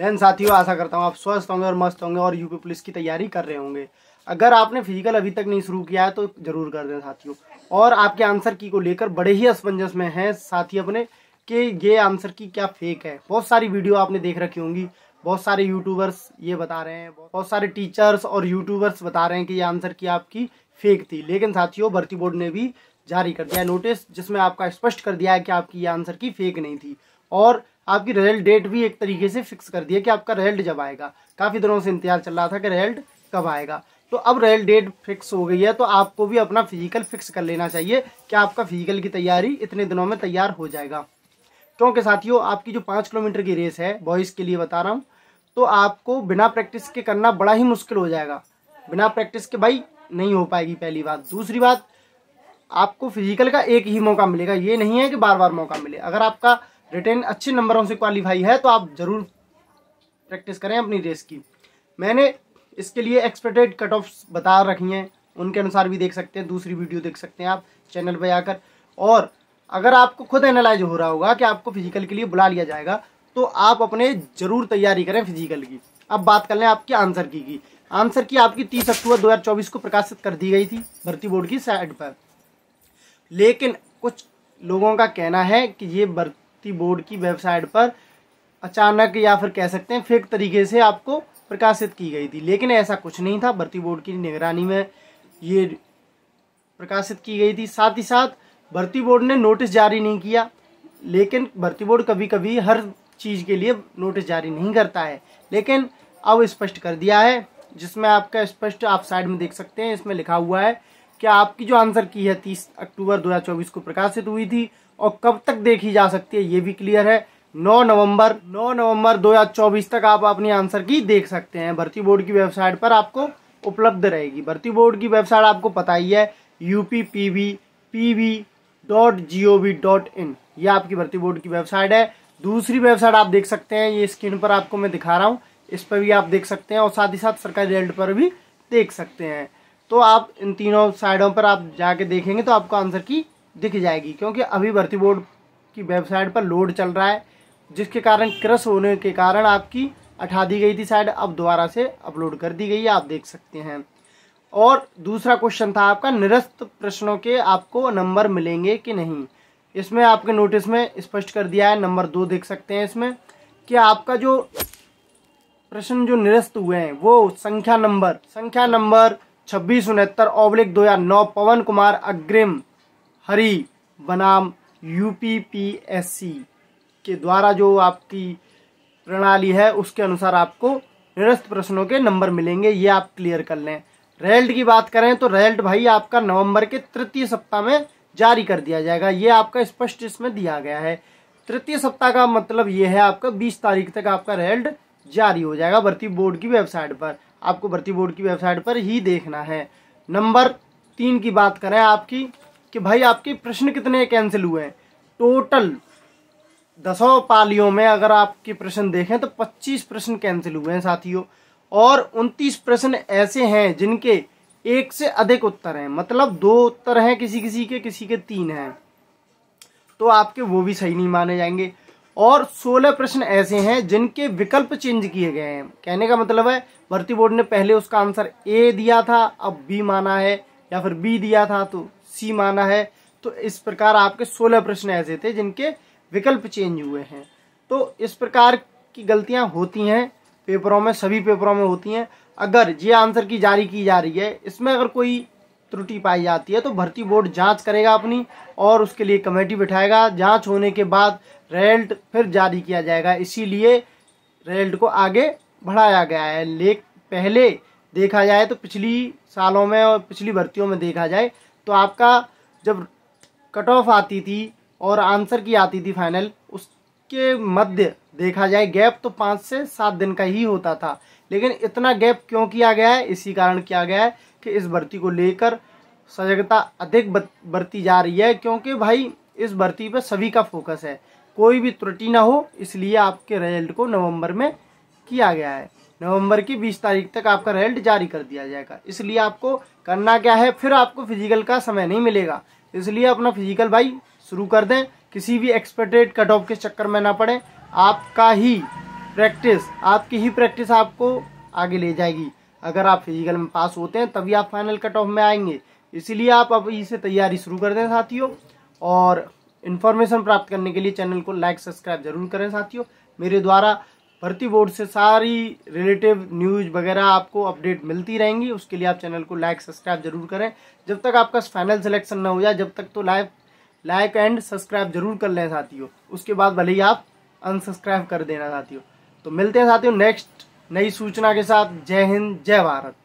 जैन साथियों आशा करता हूँ आप स्वस्थ होंगे और मस्त होंगे और यूपी पुलिस की तैयारी कर रहे होंगे अगर आपने फिजिकल अभी तक नहीं शुरू किया है तो जरूर कर दें साथियों और आपके आंसर की को लेकर बड़े ही असमंजस में हैं साथी अपने कि ये आंसर की क्या फेक है बहुत सारी वीडियो आपने देख रखी होंगी बहुत सारे यूट्यूबर्स ये बता रहे हैं बहुत सारे टीचर्स और यूट्यूबर्स बता रहे हैं कि ये आंसर की आपकी फेक थी लेकिन साथियों भर्ती बोर्ड ने भी जारी कर दिया नोटिस जिसमें आपका स्पष्ट कर दिया है कि आपकी ये आंसर की फेक नहीं थी और आपकी रिजल्ट डेट भी एक तरीके से फिक्स कर दिया कि आपका रिजल्ट जब आएगा काफ़ी दिनों से इंतजार चल रहा था कि रिजल्ट कब आएगा तो अब रेल डेट फिक्स हो गई है तो आपको भी अपना फिजिकल फिक्स कर लेना चाहिए कि आपका फिजिकल की तैयारी इतने दिनों में तैयार हो जाएगा क्योंकि साथियों आपकी जो पाँच किलोमीटर की रेस है बॉयज़ के लिए बता रहा हूँ तो आपको बिना प्रैक्टिस के करना बड़ा ही मुश्किल हो जाएगा बिना प्रैक्टिस के भाई नहीं हो पाएगी पहली बात दूसरी बात आपको फिजिकल का एक ही मौका मिलेगा ये नहीं है कि बार बार मौका मिले अगर आपका रिटेन अच्छे नंबरों से क्वालिफाई है तो आप ज़रूर प्रैक्टिस करें अपनी रेस की मैंने इसके लिए एक्सपेक्टेड कट ऑफ बता रखी हैं उनके अनुसार भी देख सकते हैं दूसरी वीडियो देख सकते हैं आप चैनल पर आकर और अगर आपको खुद एनालाइज हो रहा होगा कि आपको फिजिकल के लिए बुला लिया जाएगा तो आप अपने ज़रूर तैयारी करें फिजिकल की अब बात कर लें आपके आंसर की की आंसर की आपकी तीस अक्टूबर 2024 को प्रकाशित कर दी गई थी भर्ती बोर्ड की साइट पर लेकिन कुछ लोगों का कहना है कि ये भर्ती शक्ति बोर्ड की वेबसाइट पर अचानक या फिर कह सकते हैं फेक तरीके से आपको प्रकाशित की गई थी लेकिन ऐसा कुछ नहीं था भर्ती बोर्ड की निगरानी में ये प्रकाशित की गई थी साथ ही साथ भर्ती बोर्ड ने नोटिस जारी नहीं किया लेकिन भर्ती बोर्ड कभी कभी हर चीज़ के लिए नोटिस जारी नहीं करता है लेकिन अब स्पष्ट कर दिया है जिसमें आपका स्पष्ट आप साइड में देख सकते हैं इसमें लिखा हुआ है कि आपकी जो आंसर की है तीस अक्टूबर 2024 को प्रकाशित हुई थी और कब तक देखी जा सकती है ये भी क्लियर है 9 नवंबर 9 नवंबर 2024 तक आप अपनी आंसर की देख सकते हैं भर्ती बोर्ड की वेबसाइट पर आपको उपलब्ध रहेगी भर्ती बोर्ड की वेबसाइट आपको पता ही है UP P V P V dot G O V dot in ये आपकी भर्ती बोर्ड की वेबसाइट है दूसरी वेबसाइट आप देख सकते हैं ये स्क्रीन पर आपको मैं दिखा रहा हूँ इस पर भी आप देख सकते हैं और साथ ही साथ सरकारी रिजल्ट पर भी देख सकते हैं तो आप इन तीनों साइडों पर आप जाके देखेंगे तो आपको आंसर की दिख जाएगी क्योंकि अभी भर्ती बोर्ड की वेबसाइट पर लोड चल रहा है जिसके कारण क्रश होने के कारण आपकी अठा दी गई थी साइड अब दोबारा से अपलोड कर दी गई है आप देख सकते हैं और दूसरा क्वेश्चन था आपका निरस्त प्रश्नों के आपको नंबर मिलेंगे कि नहीं इसमें आपके नोटिस में स्पष्ट कर दिया है नंबर दो देख सकते हैं इसमें कि आपका जो प्रश्न जो निरस्त हुए हैं वो संख्या नंबर संख्या नंबर छब्बीस उनहत्तर ओब्लिक दो हजार नौ पवन कुमार अग्रिम हरी बनाम यूपीपीएससी के द्वारा जो आपकी प्रणाली है उसके अनुसार आपको निरस्त प्रश्नों के नंबर मिलेंगे ये आप क्लियर कर लें रेल्ट की बात करें तो रेल्ट भाई आपका नवंबर के तृतीय सप्ताह में जारी कर दिया जाएगा ये आपका स्पष्ट इसमें दिया गया है तृतीय सप्ताह का मतलब ये है आपका बीस तारीख तक आपका रेल्ट जारी हो जाएगा भर्ती बोर्ड की वेबसाइट पर आपको भर्ती बोर्ड की वेबसाइट पर ही देखना है नंबर तीन की बात करें आपकी कि भाई आपके प्रश्न कितने कैंसिल हुए हैं टोटल दसों पालियों में अगर आपके प्रश्न देखें तो 25 प्रश्न कैंसिल हुए हैं साथियों और 29 प्रश्न ऐसे हैं जिनके एक से अधिक उत्तर हैं मतलब दो उत्तर हैं किसी किसी के किसी के तीन हैं तो आपके वो भी सही नहीं माने जाएंगे और 16 प्रश्न ऐसे हैं जिनके विकल्प चेंज किए गए हैं कहने का मतलब है भर्ती बोर्ड ने पहले उसका आंसर ए दिया था अब बी माना है या फिर बी दिया था तो सी माना है तो इस प्रकार आपके सोलह प्रश्न ऐसे थे जिनके विकल्प चेंज हुए हैं तो इस प्रकार की गलतियां होती हैं पेपरों में सभी पेपरों में होती हैं अगर ये आंसर की जारी की जा रही है इसमें अगर कोई त्रुटि पाई जाती है तो भर्ती बोर्ड जांच करेगा अपनी और उसके लिए कमेटी बिठाएगा जांच होने के बाद रेल्ट फिर जारी किया जाएगा इसीलिए रेल्ट को आगे बढ़ाया गया है लेकिन पहले देखा जाए तो पिछली सालों में और पिछली भर्तियों में देखा जाए तो आपका जब कट ऑफ आती थी और आंसर की आती थी फाइनल उसके मध्य देखा जाए गैप तो पाँच से सात दिन का ही होता था लेकिन इतना गैप क्यों किया गया है इसी कारण किया गया है कि इस भर्ती को लेकर सजगता अधिक बरती जा रही है क्योंकि भाई इस भर्ती पर सभी का फोकस है कोई भी त्रुटि ना हो इसलिए आपके रिजल्ट को नवंबर में किया गया है नवंबर की 20 तारीख तक आपका रिजल्ट जारी कर दिया जाएगा इसलिए आपको करना क्या है फिर आपको फिजिकल का समय नहीं मिलेगा इसलिए अपना फिजिकल भाई शुरू कर दें किसी भी एक्सपेक्टेड कट ऑफ के चक्कर में ना पड़े आपका ही प्रैक्टिस आपकी ही प्रैक्टिस आपको आगे ले जाएगी अगर आप फिजिकल में पास होते हैं तभी आप फाइनल कट ऑफ में आएंगे इसीलिए आप अब इसे तैयारी शुरू कर दें साथियों और इन्फॉर्मेशन प्राप्त करने के लिए चैनल को लाइक सब्सक्राइब जरूर करें साथियों मेरे द्वारा भर्ती बोर्ड से सारी रिलेटिव न्यूज वगैरह आपको अपडेट मिलती रहेंगी उसके लिए आप चैनल को लाइक सब्सक्राइब जरूर करें जब तक आपका फाइनल सिलेक्शन ना हो जाए जब तक तो लाइक लाइक एंड सब्सक्राइब जरूर कर लें साथियों उसके बाद भले ही आप अनसब्सक्राइब कर देना साथियों तो मिलते हैं साथियों नेक्स्ट नई सूचना के साथ जय हिंद जय भारत